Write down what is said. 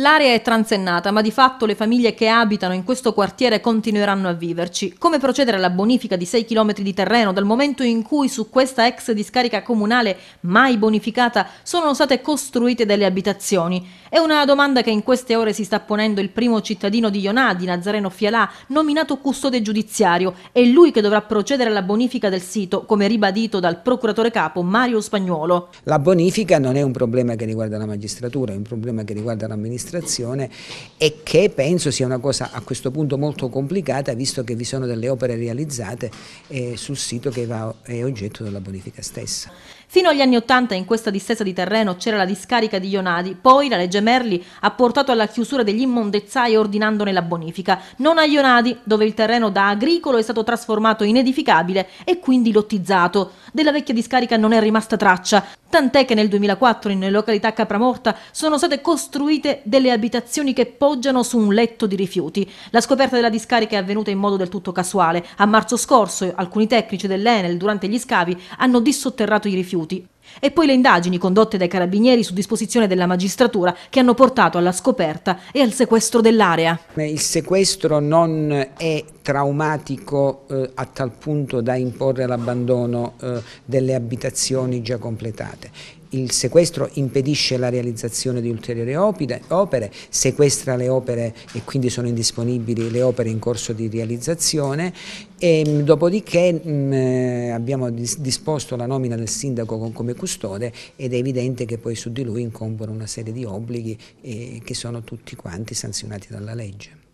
L'area è transennata, ma di fatto le famiglie che abitano in questo quartiere continueranno a viverci. Come procedere alla bonifica di 6 km di terreno dal momento in cui su questa ex discarica comunale mai bonificata sono state costruite delle abitazioni? È una domanda che in queste ore si sta ponendo il primo cittadino di Ionadi, Nazareno Fialà, nominato custode giudiziario. È lui che dovrà procedere alla bonifica del sito, come ribadito dal procuratore capo Mario Spagnuolo. La bonifica non è un problema che riguarda la magistratura, è un problema che riguarda l'amministrazione e che penso sia una cosa a questo punto molto complicata, visto che vi sono delle opere realizzate eh, sul sito che va, è oggetto della bonifica stessa. Fino agli anni Ottanta in questa distesa di terreno c'era la discarica di Ionadi, poi la legge Merli ha portato alla chiusura degli immondezzai ordinandone la bonifica, non a Ionadi, dove il terreno da agricolo è stato trasformato in edificabile e quindi lottizzato. Della vecchia discarica non è rimasta traccia, tant'è che nel 2004 in località Capramorta sono state costruite delle abitazioni che poggiano su un letto di rifiuti. La scoperta della discarica è avvenuta in modo del tutto casuale. A marzo scorso alcuni tecnici dell'Enel durante gli scavi hanno dissotterrato i rifiuti. E poi le indagini condotte dai carabinieri su disposizione della magistratura che hanno portato alla scoperta e al sequestro dell'area. Il sequestro non è traumatico eh, a tal punto da imporre l'abbandono eh, delle abitazioni già completate il sequestro impedisce la realizzazione di ulteriori opere, sequestra le opere e quindi sono indisponibili le opere in corso di realizzazione e ehm, dopodiché mh, mm, eh, abbiamo dis disposto la nomina del sindaco con, come custode ed è evidente che poi su di lui incombono una serie di obblighi eh, che sono tutti quanti sanzionati dalla legge.